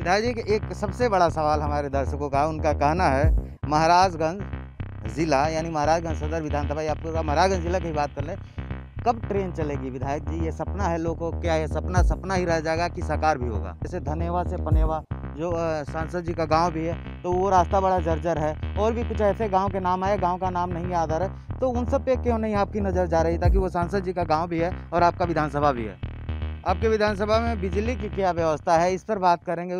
विधायक जी एक सबसे बड़ा सवाल हमारे दर्शकों का उनका कहना है महाराजगंज ज़िला यानी महाराजगंज सदर विधानसभा आपको महाराजगंज ज़िला की बात कर ले कब ट्रेन चलेगी विधायक जी ये सपना है लोगों को क्या ये सपना सपना ही रह जाएगा कि साकार भी होगा जैसे धनेवा से पनेवा जो सांसद जी का गांव भी है तो वो रास्ता बड़ा जर्जर है और भी कुछ ऐसे गांव के नाम आए गांव का नाम नहीं याद आ रहा है तो उन सब पे क्यों नहीं आपकी नज़र जा रही ताकि वो सांसद जी का गांव भी है और आपका विधानसभा भी है आपके विधानसभा में बिजली की क्या व्यवस्था है इस पर बात करेंगे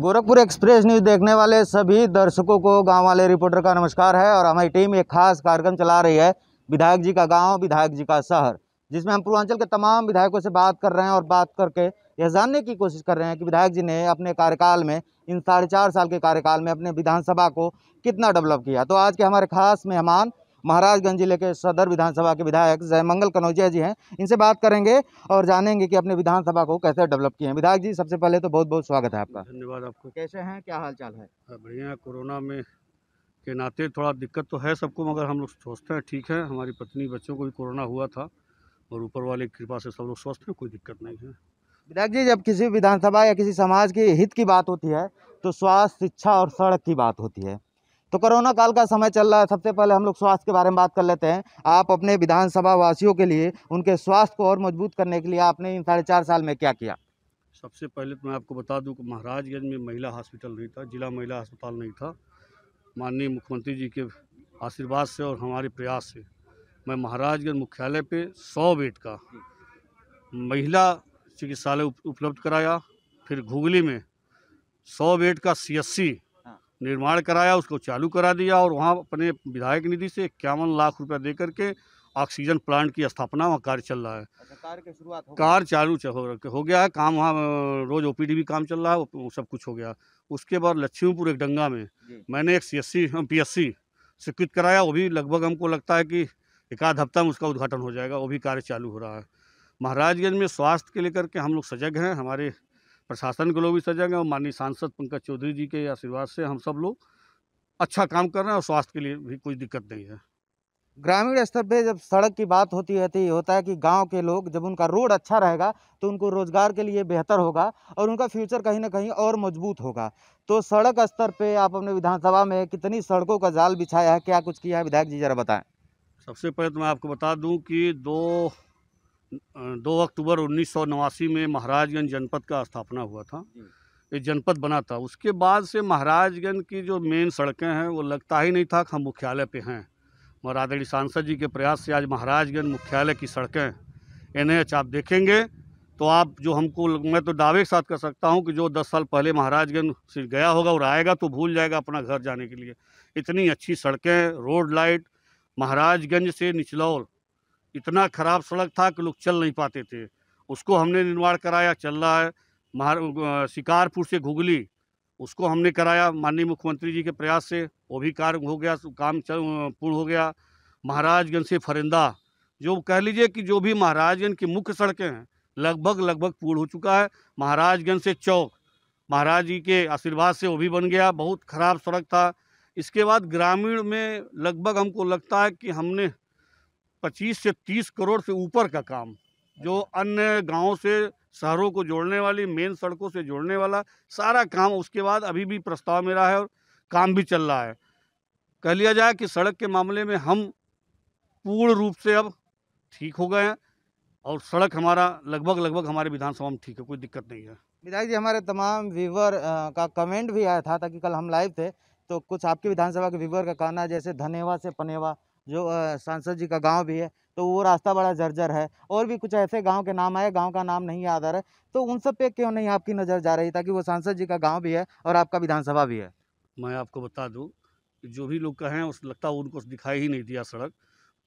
गोरखपुर एक्सप्रेस न्यूज़ देखने वाले सभी दर्शकों को गांव वाले रिपोर्टर का नमस्कार है और हमारी टीम एक खास कार्यक्रम चला रही है विधायक जी का गांव विधायक जी का शहर जिसमें हम पूर्वांचल के तमाम विधायकों से बात कर रहे हैं और बात करके यह जानने की कोशिश कर रहे हैं कि विधायक जी ने अपने कार्यकाल में इन साढ़े चार साल के कार्यकाल में अपने विधानसभा को कितना डेवलप किया तो आज के हमारे खास मेहमान महाराजगंज जिले के सदर विधानसभा के विधायक जयमंगल कनौजिया जी हैं इनसे बात करेंगे और जानेंगे कि अपने विधानसभा को कैसे डेवलप किए हैं विधायक जी सबसे पहले तो बहुत बहुत स्वागत है आपका धन्यवाद आपको कैसे हैं क्या हाल चाल है हाँ, बढ़िया कोरोना में के नाते थोड़ा दिक्कत तो है सबको मगर हम लोग सोचते हैं ठीक है हमारी पत्नी बच्चों को भी कोरोना हुआ था और ऊपर वाले की कृपा से सब लोग स्वस्थ हैं कोई दिक्कत नहीं है विधायक जी जब किसी विधानसभा या किसी समाज के हित की बात होती है तो स्वास्थ्य शिक्षा और सड़क की बात होती है तो कोरोना काल का समय चल रहा है सबसे पहले हम लोग स्वास्थ्य के बारे में बात कर लेते हैं आप अपने विधानसभा वासियों के लिए उनके स्वास्थ्य को और मजबूत करने के लिए आपने इन साढ़े चार साल में क्या किया सबसे पहले तो मैं आपको बता दूं कि महाराजगंज में महिला हॉस्पिटल नहीं था जिला महिला अस्पताल नहीं था माननीय मुख्यमंत्री जी के आशीर्वाद से और हमारे प्रयास से मैं महाराजगंज मुख्यालय पर सौ बेड का महिला चिकित्सालय उपलब्ध कराया फिर घुगली में सौ बेड का सी निर्माण कराया उसको चालू करा दिया और वहाँ अपने विधायक निधि से इक्यावन लाख रुपया दे करके ऑक्सीजन प्लांट की स्थापना वहाँ कार्य चल रहा है अच्छा, कार्य कार्य चालू हो गया है काम वहाँ रोज ओपीडी भी काम चल रहा है सब कुछ हो गया उसके बाद लक्ष्मीपुर एक डंगा में मैंने एक सी एस स्वीकृत कराया वो भी लगभग हमको लगता है कि एक आध हफ्ता में उसका उद्घाटन हो जाएगा वो भी कार्य चालू हो रहा है महाराजगंज में स्वास्थ्य के लेकर के हम लोग सजग हैं हमारे प्रशासन के लोग भी सजग हैं और माननीय सांसद पंकज चौधरी जी के आशीर्वाद से हम सब लोग अच्छा काम कर रहे हैं और स्वास्थ्य के लिए भी कोई दिक्कत नहीं है ग्रामीण स्तर पे जब सड़क की बात होती है तो ये होता है कि गांव के लोग जब उनका रोड अच्छा रहेगा तो उनको रोज़गार के लिए बेहतर होगा और उनका फ्यूचर कहीं ना कहीं और मजबूत होगा तो सड़क स्तर पे आप अपने विधानसभा में कितनी सड़कों का जाल बिछाया है क्या कुछ किया है विधायक जी जरा बताएं सबसे पहले तो मैं आपको बता दूं कि दो दो अक्टूबर उन्नीस में महाराजगंज जनपद का स्थापना हुआ था ये जनपद बना था उसके बाद से महाराजगंज की जो मेन सड़कें हैं वो लगता ही नहीं था कि हम मुख्यालय पे हैं और आदरणीय सांसद जी के प्रयास से आज महाराजगंज मुख्यालय की सड़कें एन आप देखेंगे तो आप जो हमको मैं तो दावे के साथ कर सकता हूँ कि जो दस साल पहले महाराजगंज से गया होगा और आएगा तो भूल जाएगा अपना घर जाने के लिए इतनी अच्छी सड़कें रोड लाइट महाराजगंज से निचलौल इतना खराब सड़क था कि लोग चल नहीं पाते थे उसको हमने निर्माण कराया चल रहा है महार शिकारपुर से घुगली उसको हमने कराया माननीय मुख्यमंत्री जी के प्रयास से वो भी कार्य हो गया काम पूर्ण हो गया महाराजगंज से फरिंदा जो कह लीजिए कि जो भी महाराजगंज की मुख्य सड़कें हैं लगभग लगभग पूर्ण हो चुका है महाराजगंज से चौक महाराज जी के आशीर्वाद से वो भी बन गया बहुत खराब सड़क था इसके बाद ग्रामीण में लगभग हमको लगता है कि हमने पच्चीस से तीस करोड़ से ऊपर का काम जो अन्य गाँव से शहरों को जोड़ने वाली मेन सड़कों से जोड़ने वाला सारा काम उसके बाद अभी भी प्रस्ताव में रहा है और काम भी चल रहा है कह लिया जाए कि सड़क के मामले में हम पूर्ण रूप से अब ठीक हो गए हैं और सड़क हमारा लगभग लगभग हमारे विधानसभा में ठीक है कोई दिक्कत नहीं है विधायक जी हमारे तमाम व्यूवर का कमेंट भी आया था ताकि कल हम लाइव थे तो कुछ आपके विधानसभा के व्यूवर का कहना है जैसे धनेवा से पनेवा जो सांसद जी का गाँव भी है तो वो रास्ता बड़ा जर्जर है और भी कुछ ऐसे गांव के नाम आए गांव का नाम नहीं याद आ रहा है तो उन सब पे क्यों नहीं आपकी नज़र जा रही ताकि वो सांसद जी का गांव भी है और आपका विधानसभा भी है मैं आपको बता दूं जो भी लोग कहें उस लगता उनको दिखाई ही नहीं दिया सड़क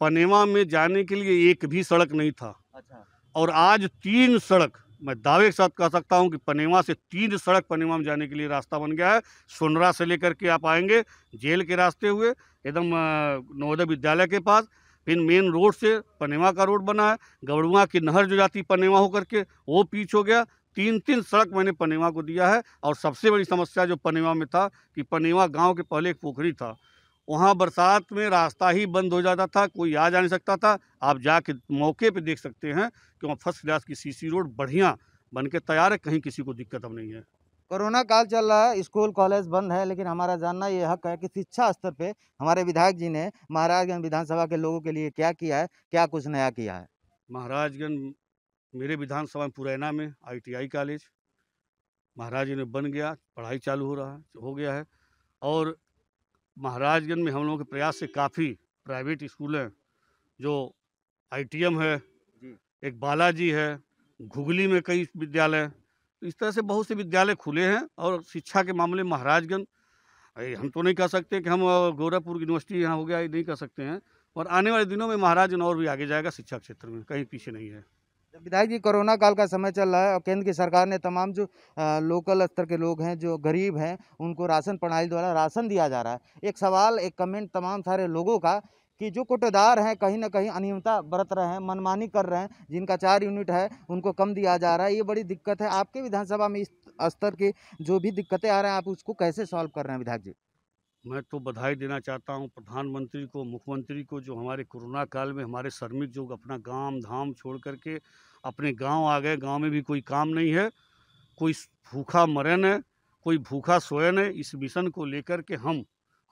पनेवा में जाने के लिए एक भी सड़क नहीं था अच्छा। और आज तीन सड़क मैं दावे के साथ कह सकता हूं कि पनेवा से तीन सड़क पनेवा में जाने के लिए रास्ता बन गया है सोनरा से लेकर के आप आएंगे जेल के रास्ते हुए एकदम नवोदय विद्यालय के पास फिर मेन रोड से पनेवा का रोड बना है गवड़ुआ की नहर जो जाती पनेवा होकर के वो पीछ हो गया तीन तीन सड़क मैंने पनेवा को दिया है और सबसे बड़ी समस्या जो पनेवा में था कि पनेवा गाँव के पहले एक पोखरी था वहाँ बरसात में रास्ता ही बंद हो जाता था कोई आ जा नहीं सकता था आप जाके मौके पे देख सकते हैं कि वहाँ फर्स्ट क्लास की सीसी रोड बढ़िया बन के तैयार है कहीं किसी को दिक्कत अब नहीं है कोरोना काल चल रहा है स्कूल कॉलेज बंद है लेकिन हमारा जानना ये हक है कि शिक्षा स्तर पर हमारे विधायक जी ने महाराजगंज विधानसभा के लोगों के लिए क्या किया है क्या कुछ नया किया है महाराजगंज मेरे विधानसभा में पुरैना में आई कॉलेज महाराज जी ने बन गया पढ़ाई चालू हो रहा है हो गया है और महाराजगंज में हम लोगों के प्रयास से काफ़ी प्राइवेट स्कूल हैं जो आईटीएम है एक बालाजी है घुगली में कई विद्यालय तो इस तरह से बहुत से विद्यालय खुले हैं और शिक्षा के मामले महाराजगंज हम तो नहीं कह सकते कि हम गोरखपुर यूनिवर्सिटी यहाँ हो गया नहीं कह सकते हैं और आने वाले दिनों में महाराजगंज और भी आगे जाएगा शिक्षा क्षेत्र में कहीं पीछे नहीं है विधायक जी कोरोना काल का समय चल रहा है और केंद्र की सरकार ने तमाम जो आ, लोकल स्तर के लोग हैं जो गरीब हैं उनको राशन प्रणाली द्वारा राशन दिया जा रहा है एक सवाल एक कमेंट तमाम सारे लोगों का कि जो कोटेदार हैं कहीं ना कहीं अनियमता बरत रहे हैं मनमानी कर रहे हैं जिनका चार यूनिट है उनको कम दिया जा रहा है ये बड़ी दिक्कत है आपके विधानसभा में इस स्तर के जो भी दिक्कतें आ रहे हैं आप उसको कैसे सॉल्व कर रहे हैं विधायक जी मैं तो बधाई देना चाहता हूं प्रधानमंत्री को मुख्यमंत्री को जो हमारे कोरोना काल में हमारे श्रमिक जो अपना गांव धाम छोड़ करके अपने गांव आ गए गांव में भी कोई काम नहीं है कोई भूखा मरे न कोई भूखा सोए न इस मिशन को लेकर के हम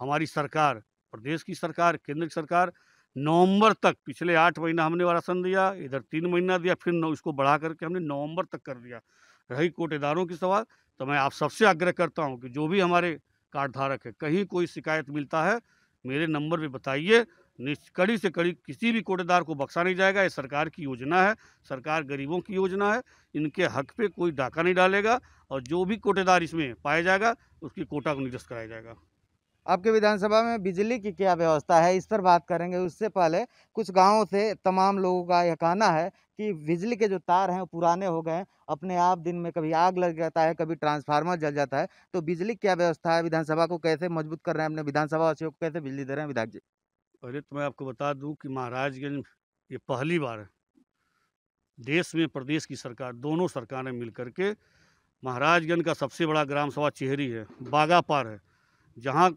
हमारी सरकार प्रदेश की सरकार केंद्र की सरकार नवंबर तक पिछले आठ महीना हमने राशन दिया इधर तीन महीना दिया फिर न उसको बढ़ा करके हमने नवंबर तक कर दिया रही कोटेदारों की सवाल तो मैं आप सबसे आग्रह करता हूँ कि जो भी हमारे कार्डधारक है कहीं कोई शिकायत मिलता है मेरे नंबर पर बताइए कड़ी से कड़ी किसी भी कोटेदार को बख्शा नहीं जाएगा ये सरकार की योजना है सरकार गरीबों की योजना है इनके हक पे कोई डाका नहीं डालेगा और जो भी कोटेदार इसमें पाया जाएगा उसकी कोटा को निरस्त कराया जाएगा आपके विधानसभा में बिजली की क्या व्यवस्था है इस पर बात करेंगे उससे पहले कुछ गांवों से तमाम लोगों का यह कहना है कि बिजली के जो तार हैं वो पुराने हो गए अपने आप दिन में कभी आग लग जाता है कभी ट्रांसफार्मर जल जाता है तो बिजली क्या व्यवस्था है विधानसभा को कैसे मजबूत कर रहे हैं अपने विधानसभा वासियों को कैसे बिजली दे रहे हैं विधायक जी पहले तो मैं आपको बता दूँ कि महाराजगंज ये पहली बार देश में प्रदेश की सरकार दोनों सरकारें मिल के महाराजगंज का सबसे बड़ा ग्राम सभा चेहरी है बागापार है जहाँ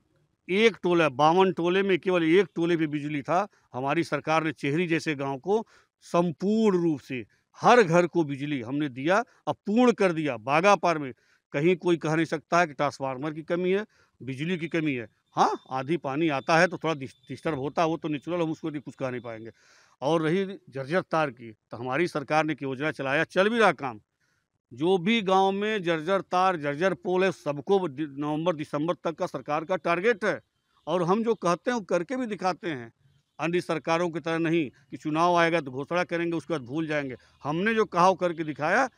एक टोला बावन टोले में केवल एक टोले पे बिजली था हमारी सरकार ने चेहरी जैसे गांव को संपूर्ण रूप से हर घर को बिजली हमने दिया अब पूर्ण कर दिया बागापार में कहीं कोई कह नहीं सकता है कि ट्रांसफार्मर की कमी है बिजली की कमी है हाँ आधी पानी आता है तो थोड़ा डिस्टर्ब होता है वो तो नेचुरल हम उसको कुछ कह नहीं पाएंगे और रही जर्जर तार की तो हमारी सरकार ने एक योजना चलाया चल भी रहा काम जो भी गांव में जर्जर तार जर्जर पोल है सबको नवंबर दिसंबर तक का सरकार का टारगेट है और हम जो कहते हैं वो करके भी दिखाते हैं अन्य सरकारों की तरह नहीं कि चुनाव आएगा तो घोषणा करेंगे उसके बाद भूल जाएंगे हमने जो कहा वो करके दिखाया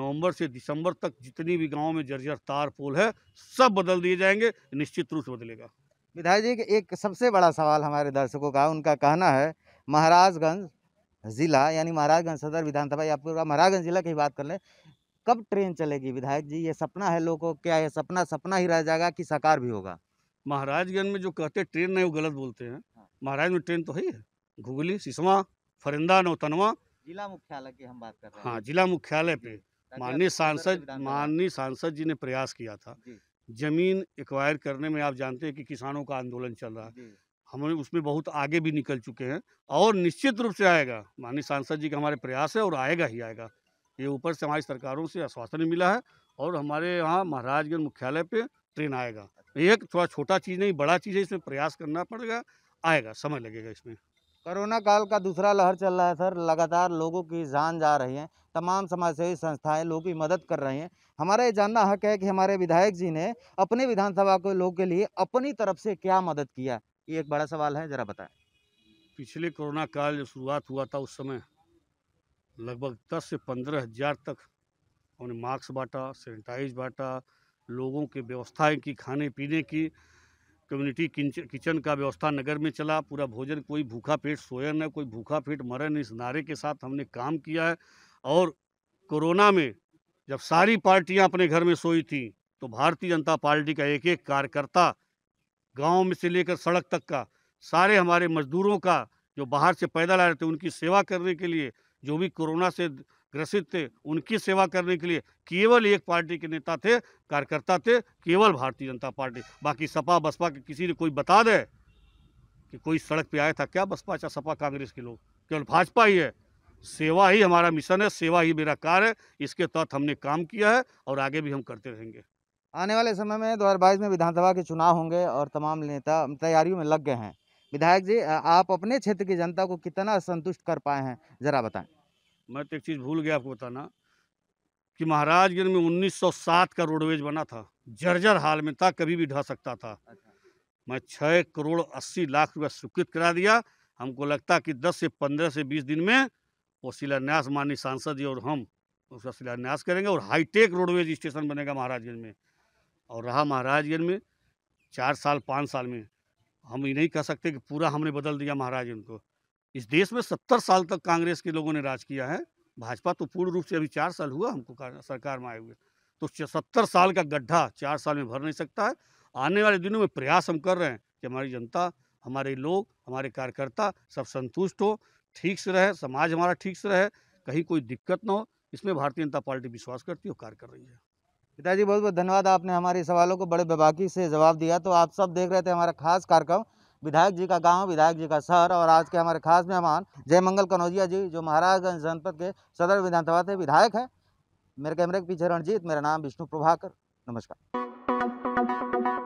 नवंबर से दिसंबर तक जितनी भी गाँव में जर्जर तार पोल है सब बदल दिए जाएंगे निश्चित रूप से बदलेगा विधायक जी एक सबसे बड़ा सवाल हमारे दर्शकों का उनका कहना है महाराजगंज जिला यानी महाराजगंज सदर विधानसभा या पूरा महाराजगंज जिला की बात कर लें कब ट्रेन चलेगी विधायक जी ये सपना है लोगों को क्या है सपना सपना ही रह जाएगा कि साकार भी होगा महाराजगंज में जो कहते ट्रेन नहीं वो गलत बोलते हैं हाँ। महाराज में ट्रेन तो है घुगली सिसवा फरिंदा नौतनवा जिला मुख्यालय की हम बात कर रहे हैं हाँ जिला मुख्यालय पे माननीय सांसद माननीय सांसद जी ने प्रयास किया था जमीन एक्वायर करने में आप जानते हैं कि किसानों का आंदोलन चल रहा है हम उसमें बहुत आगे भी निकल चुके हैं और निश्चित रूप से आएगा माननीय सांसद जी का हमारे प्रयास है और आएगा ही आएगा ये ऊपर से हमारी सरकारों से आश्वासन मिला है और हमारे यहाँ महाराजगंज मुख्यालय पे ट्रेन आएगा एक थोड़ा छोटा चीज़ नहीं बड़ा चीज़ है इसमें प्रयास करना पड़ेगा आएगा समय लगेगा इसमें कोरोना काल का दूसरा लहर चल रहा है सर लगातार लोगों की जान जा रही है तमाम समाजसेवी संस्थाएं लोगों की मदद कर रही हैं हमारा ये जानना हक है कि हमारे विधायक जी ने अपने विधानसभा के लोगों के लिए अपनी तरफ से क्या मदद किया ये एक बड़ा सवाल है ज़रा बताएं पिछले कोरोना काल जो शुरुआत हुआ था उस समय लगभग दस से पंद्रह हज़ार तक उन्होंने मास्क बांटा सैनिटाइज बांटा लोगों के व्यवस्थाएं की खाने पीने की कम्युनिटी किचन का व्यवस्था नगर में चला पूरा भोजन कोई भूखा पेट सोया न कोई भूखा पेट मरे न इस नारे के साथ हमने काम किया है और कोरोना में जब सारी पार्टियां अपने घर में सोई थी तो भारतीय जनता पार्टी का एक एक कार्यकर्ता गाँव में से लेकर सड़क तक का सारे हमारे मजदूरों का जो बाहर से पैदल आ रहे थे उनकी सेवा करने के लिए जो भी कोरोना से ग्रसित थे उनकी सेवा करने के लिए केवल एक पार्टी के नेता थे कार्यकर्ता थे केवल भारतीय जनता पार्टी बाकी सपा बसपा के किसी ने कोई बता दे कि कोई सड़क पे आया था क्या बसपा या अच्छा सपा कांग्रेस के लोग केवल भाजपा ही है सेवा ही हमारा मिशन है सेवा ही मेरा कार्य है इसके तहत हमने काम किया है और आगे भी हम करते रहेंगे आने वाले समय में दो में विधानसभा के चुनाव होंगे और तमाम नेता तैयारियों में लग गए हैं विधायक जी आप अपने क्षेत्र की जनता को कितना संतुष्ट कर पाए हैं ज़रा बताएं मैं तो एक चीज़ भूल गया आपको बताना कि महाराजगंज में 1907 का रोडवेज बना था जर्जर हाल में था कभी भी ढह सकता था अच्छा। मैं छः करोड़ अस्सी लाख रुपया स्वीकृत करा दिया हमको लगता कि दस से पंद्रह से बीस दिन में वो शिलान्यास माननीय सांसद जी और हम उसका शिलान्यास करेंगे और हाईटेक रोडवेज स्टेशन बनेगा महाराजगंज में और रहा महाराजगंज में चार साल पाँच साल में हम ये नहीं कह सकते कि पूरा हमने बदल दिया महाराजगंज को इस देश में सत्तर साल तक कांग्रेस के लोगों ने राज किया है भाजपा तो पूर्ण रूप से अभी चार साल हुआ हमको सरकार में आए हुए तो सत्तर साल का गड्ढा चार साल में भर नहीं सकता है आने वाले दिनों में प्रयास हम कर रहे हैं कि हमारी जनता हमारे लोग हमारे कार्यकर्ता सब संतुष्ट हो ठीक से रहे समाज हमारा ठीक से रहे कहीं कोई दिक्कत ना हो इसमें भारतीय जनता पार्टी विश्वास करती है और कार्य कर रही है पिताजी बहुत बहुत धन्यवाद आपने हमारे सवालों को बड़े बेबाकी से जवाब दिया तो आप सब देख रहे थे हमारा खास कार्यक्रम विधायक जी का गांव विधायक जी का शहर और आज के हमारे खास मेहमान जयमंगल कनौजिया जी जो महाराजगंज जनपद के सदर विधानसभा से विधायक हैं मेरे कैमरे के पीछे रणजीत मेरा नाम विष्णु प्रभाकर नमस्कार